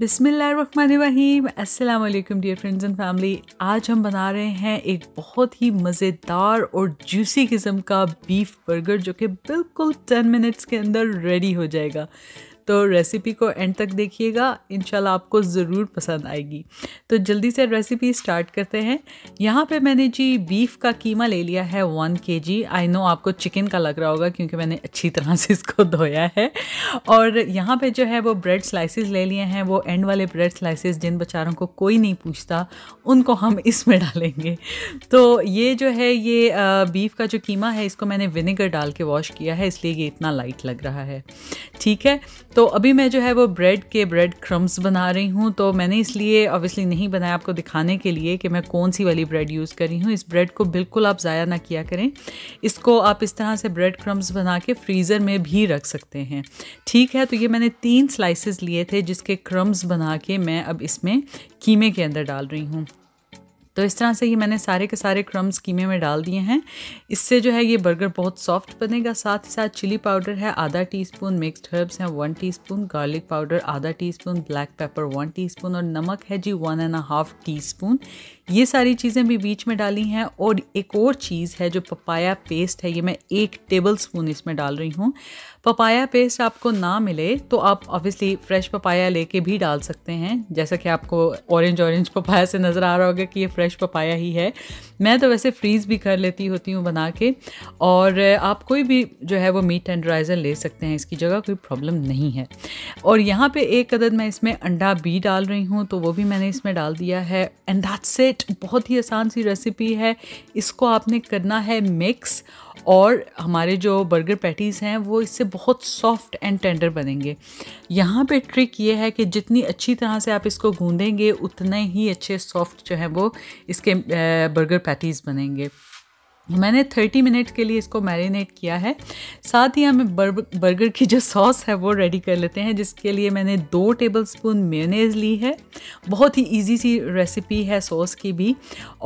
बिसमीम अस्सलाम वालेकुम डियर फ्रेंड्स एंड फैमिली आज हम बना रहे हैं एक बहुत ही मज़ेदार और जूसी किस्म का बीफ बर्गर जो कि बिल्कुल टेन मिनट्स के अंदर रेडी हो जाएगा तो रेसिपी को एंड तक देखिएगा इन आपको ज़रूर पसंद आएगी तो जल्दी से रेसिपी स्टार्ट करते हैं यहाँ पे मैंने जी बीफ का कीमा ले लिया है वन के जी आई नो आपको चिकन का लग रहा होगा क्योंकि मैंने अच्छी तरह से इसको धोया है और यहाँ पे जो है वो ब्रेड स्लाइसिस ले लिए हैं वो एंड वाले ब्रेड स्लाइसिस जिन बेचारों को कोई नहीं पूछता उनको हम इसमें डालेंगे तो ये जो है ये बीफ का जो कीमा है इसको मैंने विनेगर डाल के वॉश किया है इसलिए ये इतना लाइट लग रहा है ठीक है तो तो अभी मैं जो है वो ब्रेड के ब्रेड क्रम्स बना रही हूँ तो मैंने इसलिए ऑब्वियसली नहीं बनाया आपको दिखाने के लिए कि मैं कौन सी वाली ब्रेड यूज़ कर रही हूँ इस ब्रेड को बिल्कुल आप ज़ाया ना किया करें इसको आप इस तरह से ब्रेड क्रम्स बना के फ्रीज़र में भी रख सकते हैं ठीक है तो ये मैंने तीन स्लाइसिस लिए थे जिसके क्रम्स बना के मैं अब इसमें कीमे के अंदर डाल रही हूँ तो इस तरह से ये मैंने सारे के सारे क्रम्स कीमे में डाल दिए हैं इससे जो है ये बर्गर बहुत सॉफ्ट बनेगा साथ ही साथ चिली पाउडर है आधा टी स्पून मिक्सड हर्ब्स हैं one teaspoon garlic powder आधा teaspoon black pepper one teaspoon और नमक है जी one and half teaspoon ये सारी चीज़ें भी बीच में डाली हैं और एक और चीज़ है जो पपाया पेस्ट है ये मैं एक टेबल स्पून इसमें डाल रही हूँ पपाया पेस्ट आपको ना मिले तो आप ऑब्वियसली फ्रेश पपाया लेके भी डाल सकते हैं जैसा कि आपको ऑरेंज ऑरेंज पपाया से नज़र आ रहा होगा कि ये फ्रेश पपाया ही है मैं तो वैसे फ्रीज़ भी कर लेती होती हूँ बना के और आप कोई भी जो है वो मीट टेंडराइज़र ले सकते हैं इसकी जगह कोई प्रॉब्लम नहीं है और यहाँ पे एक अदद मैं इसमें अंडा भी डाल रही हूँ तो वो भी मैंने इसमें डाल दिया है एंड दैट्स इट इट बहुत ही आसान सी रेसिपी है इसको आपने करना है मिक्स और हमारे जो बर्गर पैटीज़ हैं वो इससे बहुत सॉफ्ट एंड टेंडर बनेंगे यहाँ पे ट्रिक ये है कि जितनी अच्छी तरह से आप इसको गूंदेंगे उतने ही अच्छे सॉफ्ट जो है वो इसके बर्गर पैटीज़ बनेंगे मैंने 30 मिनट के लिए इसको मैरिनेट किया है साथ ही हमें बर, बर्गर की जो सॉस है वो रेडी कर लेते हैं जिसके लिए मैंने दो टेबल स्पून मेयोनेज ली है बहुत ही इजी सी रेसिपी है सॉस की भी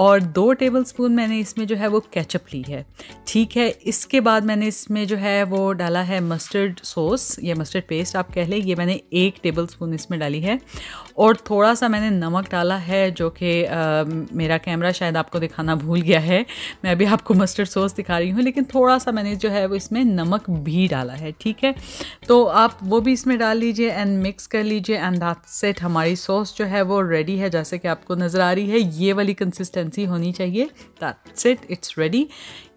और दो टेबल स्पून मैंने इसमें जो है वो केचप ली है ठीक है इसके बाद मैंने इसमें जो है वो डाला है मस्टर्ड सॉस या मस्टर्ड पेस्ट आप कह लें ये मैंने एक टेबल स्पून इसमें डाली है और थोड़ा सा मैंने नमक डाला है जो कि मेरा कैमरा शायद आपको दिखाना भूल गया है मैं अभी आपको मस्टर्ड सॉस दिखा रही हूँ लेकिन थोड़ा सा मैंने जो है वो इसमें नमक भी डाला है ठीक है तो आप वो भी इसमें डाल लीजिए एंड मिक्स कर लीजिए एंड दैट सेट हमारी सॉस जो है वो रेडी है जैसे कि आपको नज़र आ रही है ये वाली कंसिस्टेंसी होनी चाहिए दैट सेट इट्स रेडी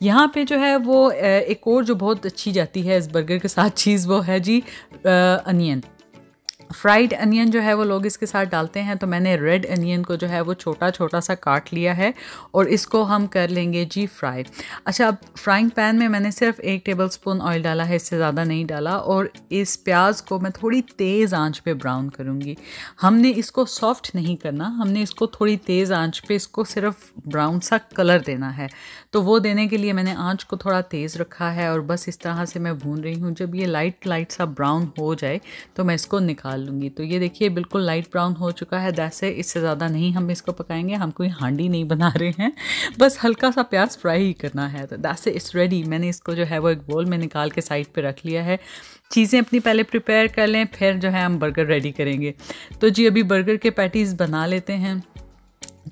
यहाँ पे जो है वो एक और जो बहुत अच्छी जाती है इस बर्गर के साथ चीज़ वो है जी अनियन फ्राइड अनियन जो है वो लोग इसके साथ डालते हैं तो मैंने रेड अनियन को जो है वो छोटा छोटा सा काट लिया है और इसको हम कर लेंगे जी फ्राई अच्छा अब फ्राइंग पैन में मैंने सिर्फ एक टेबल स्पून ऑयल डाला है इससे ज़्यादा नहीं डाला और इस प्याज को मैं थोड़ी तेज़ आंच पे ब्राउन करूँगी हमने इसको सॉफ्ट नहीं करना हमने इसको थोड़ी तेज़ आँच पर इसको सिर्फ ब्राउन सा कलर देना है तो वो देने के लिए मैंने आँच को थोड़ा तेज़ रखा है और बस इस तरह से मैं भून रही हूँ जब ये लाइट लाइट सा ब्राउन हो जाए तो मैं इसको निकाल डाल लूँगी तो ये देखिए बिल्कुल लाइट ब्राउन हो चुका है दैस है इससे ज़्यादा नहीं हम इसको पकाएंगे हम कोई हांडी नहीं बना रहे हैं बस हल्का सा प्याज फ्राई ही करना है तो दैस इट्स रेडी मैंने इसको जो है वो एक बोल में निकाल के साइड पर रख लिया है चीज़ें अपनी पहले प्रिपेयर कर लें फिर जो है हम बर्गर रेडी करेंगे तो जी अभी बर्गर के पैटीज़ बना लेते हैं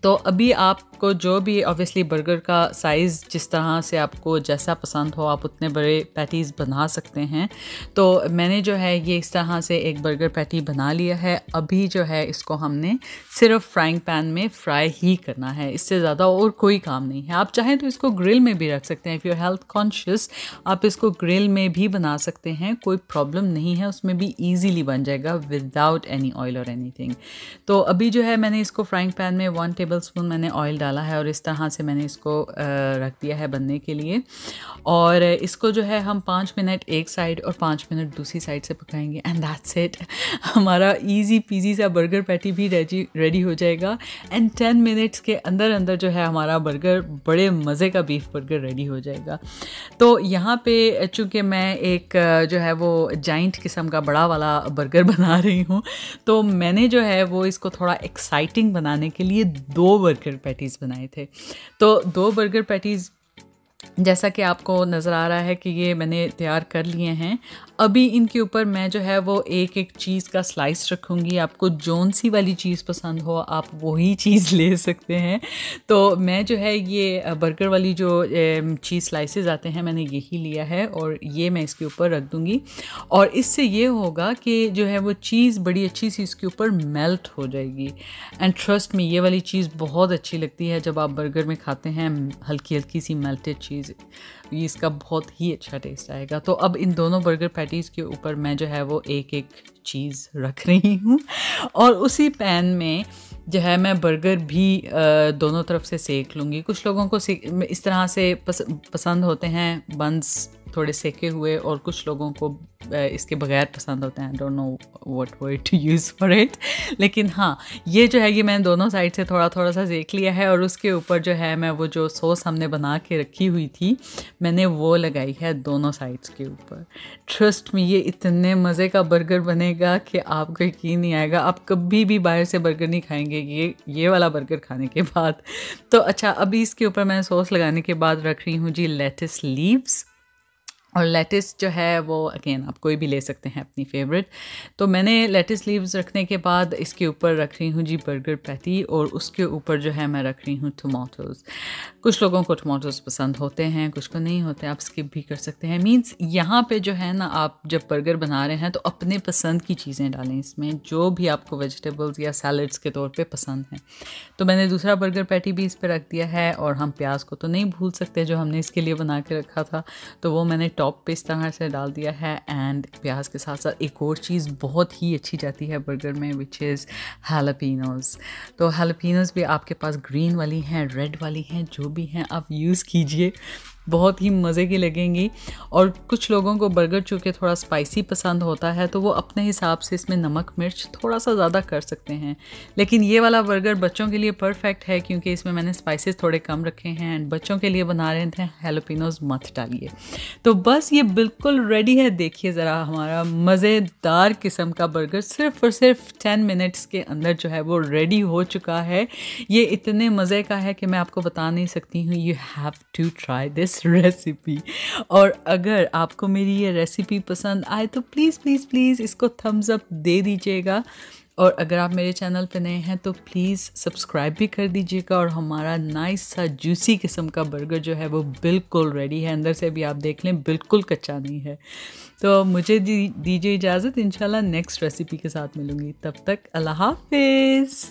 तो अभी आप आपको जो भी ऑब्वियसली बर्गर का साइज़ जिस तरह से आपको जैसा पसंद हो आप उतने बड़े पैटीज़ बना सकते हैं तो मैंने जो है ये इस तरह से एक बर्गर पैटी बना लिया है अभी जो है इसको हमने सिर्फ फ्राइंग पैन में फ्राई ही करना है इससे ज़्यादा और कोई काम नहीं है आप चाहें तो इसको ग्रिल में भी रख सकते हैं इफ़ यू हेल्थ कॉन्शियस आप इसको ग्रिल में भी बना सकते हैं कोई प्रॉब्लम नहीं है उसमें भी ईजीली बन जाएगा विदाउट एनी ऑयल और एनी तो अभी जो है मैंने इसको फ्राइंग पैन में वन टेबल स्पून मैंने ऑयल डाला है और इस तरह से मैंने इसको रख दिया है बनने के लिए और इसको जो है हम पाँच मिनट एक साइड और पाँच मिनट दूसरी साइड से पकाएंगे एंड दैट्स इट हमारा इजी पीजी सा बर्गर पैटी भी रेडी रेडी हो जाएगा एंड टेन मिनट्स के अंदर अंदर जो है हमारा बर्गर बड़े मज़े का बीफ बर्गर रेडी हो जाएगा तो यहाँ पे चूँकि मैं एक जो है वो जाइंट किस्म का बड़ा वाला बर्गर बना रही हूँ तो मैंने जो है वो इसको थोड़ा एक्साइटिंग बनाने के लिए दो बर्गर पैटीज़ पैटीज़ बनाए थे तो दो बर्गर पैटीज़ जैसा कि आपको नज़र आ रहा है कि ये मैंने तैयार कर लिए हैं अभी इनके ऊपर मैं जो है वो एक एक चीज़ का स्लाइस रखूँगी आपको जौन सी वाली चीज़ पसंद हो आप वही चीज़ ले सकते हैं तो मैं जो है ये बर्गर वाली जो चीज़ स्लाइसेस आते हैं मैंने यही लिया है और ये मैं इसके ऊपर रख दूँगी और इससे ये होगा कि जो है वो चीज़ बड़ी अच्छी सी इसके ऊपर मेल्ट हो जाएगी एंड ट्रस्ट में ये वाली चीज़ बहुत अच्छी लगती है जब आप बर्गर में खाते हैं हल्की हल्की सी मेल्टेड चीज़ ये इसका बहुत ही अच्छा टेस्ट आएगा तो अब इन दोनों बर्गर पैटीज़ के ऊपर मैं जो है वो एक एक चीज़ रख रही हूँ और उसी पैन में जो है मैं बर्गर भी दोनों तरफ से सेक लूँगी कुछ लोगों को इस तरह से पस, पसंद होते हैं बंस थोड़े सेके हुए और कुछ लोगों को इसके बगैर पसंद होते हैं don't know what word to use for it लेकिन हाँ ये जो है ये मैंने दोनों साइड से थोड़ा थोड़ा सा सेक लिया है और उसके ऊपर जो है मैं वो जो सॉस हमने बना के रखी हुई थी मैंने वो लगाई है दोनों साइड्स के ऊपर ट्रस्ट में ये इतने मज़े का बर्गर बनेगा कि आपको यकीन नहीं आएगा आप कभी भी बाहर से बर्गर नहीं खाएंगे ये ये वाला बर्गर खाने के बाद तो अच्छा अभी इसके ऊपर मैं सॉस लगाने के बाद रख रही हूँ जी लेटेस्ट लीव्स और लेटिस जो है वो अगेन आप कोई भी ले सकते हैं अपनी फेवरेट तो मैंने लेटिस लीव्स रखने के बाद इसके ऊपर रख रही हूँ जी बर्गर पैटी और उसके ऊपर जो है मैं रख रही हूँ टमाटोज़ कुछ लोगों को टमाटोज़ पसंद होते हैं कुछ को नहीं होते आप स्किप भी कर सकते हैं मीन्स यहाँ पे जो है ना आप जब बर्गर बना रहे हैं तो अपने पसंद की चीज़ें डालें इसमें जो भी आपको वेजिटेबल्स या सैलड्स के तौर पर पसंद हैं तो मैंने दूसरा बर्गर पैटी भी इस पर रख दिया है और हम प्याज को तो नहीं भूल सकते जो हमने इसके लिए बना के रखा था तो वो मैंने टॉप टॉप पे इस तरह से डाल दिया है एंड प्याज के साथ साथ एक और चीज़ बहुत ही अच्छी जाती है बर्गर में विच इज़ हेलापिनोज तो हेलापिनोज भी आपके पास ग्रीन वाली हैं रेड वाली हैं जो भी हैं आप यूज़ कीजिए बहुत ही मज़े की लगेंगी और कुछ लोगों को बर्गर चूँकि थोड़ा स्पाइसी पसंद होता है तो वो अपने हिसाब से इसमें नमक मिर्च थोड़ा सा ज़्यादा कर सकते हैं लेकिन ये वाला बर्गर बच्चों के लिए परफेक्ट है क्योंकि इसमें मैंने स्पाइसेस थोड़े कम रखे हैं एंड बच्चों के लिए बना रहे थे हेलोपिनोज मत डालिए तो बस ये बिल्कुल रेडी है देखिए ज़रा हमारा मज़ेदार किस्म का बर्गर सिर्फ और सिर्फ टेन मिनट्स के अंदर जो है वो रेडी हो चुका है ये इतने मज़े का है कि मैं आपको बता नहीं सकती हूँ you have to try this इस रेसिपी और अगर आपको मेरी ये रेसिपी पसंद आए तो प्लीज़ प्लीज़ प्लीज़ इसको थम्स अप दे दीजिएगा और अगर आप मेरे चैनल पर नए हैं तो प्लीज़ सब्सक्राइब भी कर दीजिएगा और हमारा नाइस सा जूसी किस्म का बर्गर जो है वो बिल्कुल रेडी है अंदर से भी आप देख लें बिल्कुल कच्चा नहीं है तो मुझे दीजिए इजाज़त इंशाल्लाह नेक्स्ट रेसिपी के साथ मिलूँगी तब तक अल्लाह हाफिज़